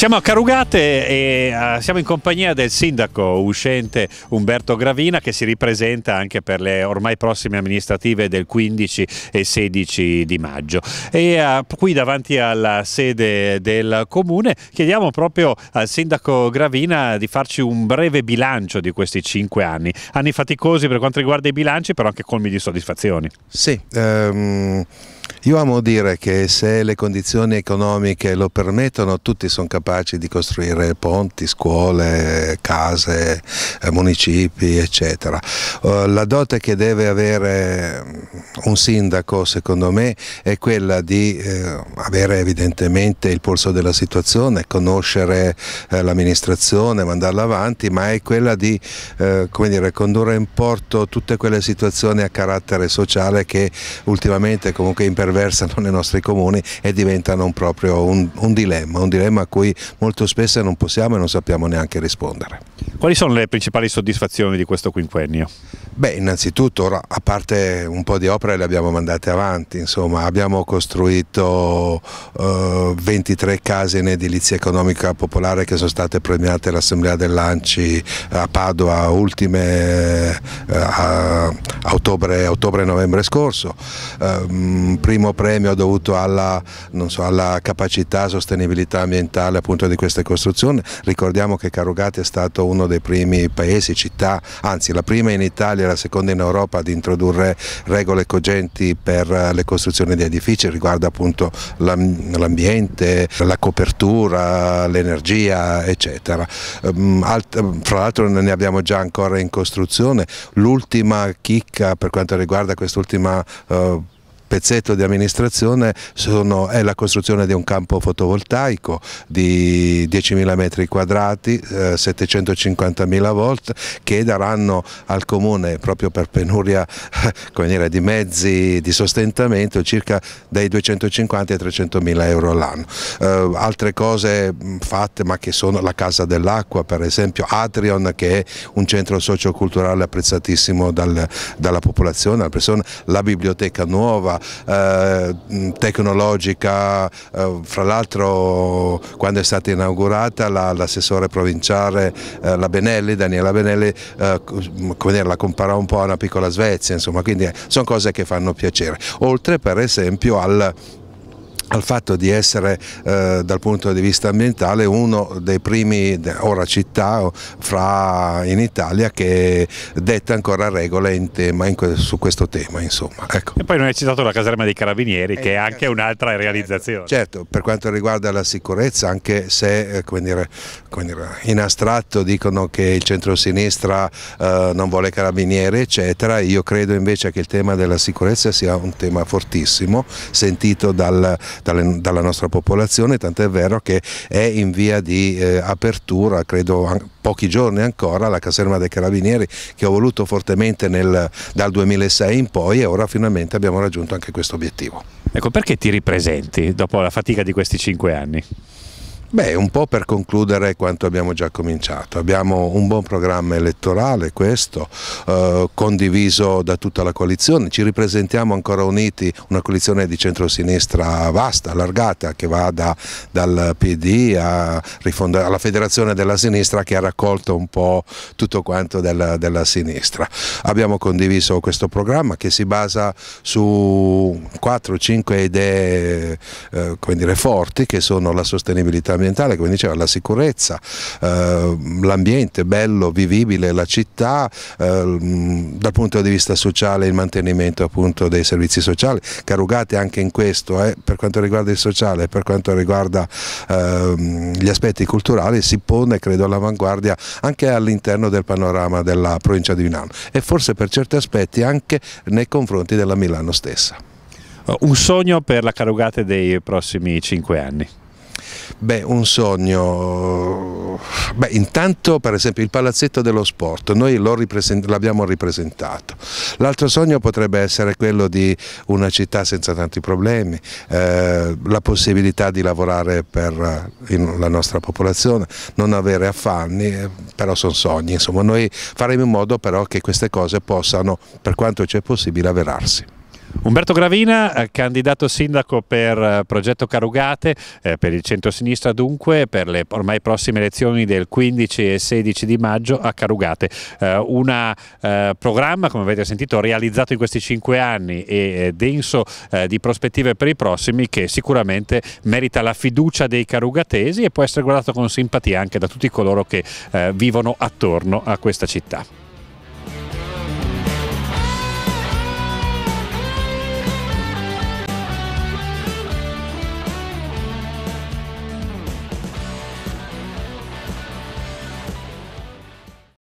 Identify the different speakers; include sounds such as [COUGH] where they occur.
Speaker 1: Siamo a Carugate e eh, siamo in compagnia del sindaco uscente Umberto Gravina che si ripresenta anche per le ormai prossime amministrative del 15 e 16 di maggio. E eh, qui davanti alla sede del comune chiediamo proprio al sindaco Gravina di farci un breve bilancio di questi cinque anni. Anni faticosi per quanto riguarda i bilanci però anche colmi di soddisfazioni.
Speaker 2: Sì, um... Io amo dire che se le condizioni economiche lo permettono tutti sono capaci di costruire ponti, scuole, case, eh, municipi eccetera. Eh, la dote che deve avere mm, un sindaco secondo me è quella di eh, avere evidentemente il polso della situazione, conoscere l'amministrazione, mandarla avanti, ma è quella di dire, condurre in porto tutte quelle situazioni a carattere sociale che ultimamente comunque imperversano imperversano nei nostri comuni e diventano un proprio un, un dilemma, un dilemma a cui molto spesso non possiamo e non sappiamo neanche rispondere.
Speaker 1: Quali sono le principali soddisfazioni di questo quinquennio? Beh, innanzitutto, a parte
Speaker 2: un po' di opere le abbiamo mandate avanti, insomma, abbiamo costruito eh, 23 case in edilizia economica popolare che sono state premiate all'Assemblea del Lanci a Padova, ultime eh, a, ottobre-novembre scorso. Eh, primo premio dovuto alla, so, alla capacità sostenibilità ambientale appunto, di queste costruzioni. Ricordiamo che Carugati è stato uno dei primi paesi, città, anzi la prima in Italia e la seconda in Europa ad introdurre regole cogenti per le costruzioni di edifici riguardo appunto l'ambiente, la copertura, l'energia eccetera. Ehm, fra l'altro ne abbiamo già ancora in costruzione, l'ultima chicca per quanto riguarda quest'ultima eh, pezzetto di amministrazione sono, è la costruzione di un campo fotovoltaico di 10.000 metri quadrati, eh, 750.000 volt che daranno al comune proprio per penuria [LAUGHS] dire, di mezzi di sostentamento circa dai 250 ai 300.000 euro all'anno. Eh, altre cose fatte ma che sono la Casa dell'Acqua per esempio, Atrion che è un centro socioculturale apprezzatissimo dal, dalla popolazione, la biblioteca nuova eh, tecnologica, eh, fra l'altro quando è stata inaugurata l'assessore la, provinciale eh, la Benelli, Daniela Benelli, eh, dire, la comparò un po' a una piccola Svezia, insomma, quindi eh, sono cose che fanno piacere, oltre per esempio al al fatto di essere eh, dal punto di vista ambientale uno dei primi, ora città, fra, in Italia che detta ancora regole in tema, in que su questo tema.
Speaker 1: Ecco. E poi non hai citato la caserma dei carabinieri eh, che è eh, anche un'altra certo, realizzazione. Certo, per
Speaker 2: quanto riguarda la sicurezza, anche se eh, come dire, come dire, in astratto dicono che il centro-sinistra centrosinistra eh, non vuole carabinieri eccetera, io credo invece che il tema della sicurezza sia un tema fortissimo, sentito dal dalle, dalla nostra popolazione, tant'è vero che è in via di eh, apertura, credo pochi giorni ancora, la caserma dei Carabinieri che ho voluto fortemente nel, dal 2006 in poi e ora finalmente abbiamo raggiunto anche questo obiettivo.
Speaker 1: Ecco, perché ti ripresenti dopo la fatica di questi
Speaker 2: cinque anni? Beh, un po' per concludere quanto abbiamo già cominciato. Abbiamo un buon programma elettorale, questo, eh, condiviso da tutta la coalizione. Ci ripresentiamo ancora uniti, una coalizione di centrosinistra vasta, allargata, che va da, dal PD a, alla Federazione della Sinistra che ha raccolto un po' tutto quanto della, della sinistra. Abbiamo condiviso questo programma che si basa su 4-5 idee eh, dire, forti che sono la sostenibilità ambientale, come diceva, la sicurezza, eh, l'ambiente bello, vivibile, la città, eh, dal punto di vista sociale il mantenimento appunto dei servizi sociali, carugate anche in questo, eh, per quanto riguarda il sociale, per quanto riguarda ehm, gli aspetti culturali, si pone credo all'avanguardia anche all'interno del panorama della provincia di Milano e forse per certi aspetti anche nei confronti della Milano stessa. Eh, un sogno per la carugate dei prossimi cinque anni? Beh, un sogno. Beh, intanto per esempio il palazzetto dello sport, noi l'abbiamo ripresentato. L'altro sogno potrebbe essere quello di una città senza tanti problemi, eh, la possibilità di lavorare per eh, in, la nostra popolazione, non avere affanni, eh, però sono sogni. Insomma, noi faremo in modo però che queste cose possano, per quanto ci è possibile, avverarsi.
Speaker 1: Umberto Gravina, eh, candidato sindaco per eh, Progetto Carugate, eh, per il centro-sinistra dunque, per le ormai prossime elezioni del 15 e 16 di maggio a Carugate. un programma, come avete sentito, realizzato in questi cinque anni e denso di prospettive per i prossimi che sicuramente merita la fiducia dei carugatesi e può essere guardato con simpatia anche da tutti coloro che vivono attorno a questa città.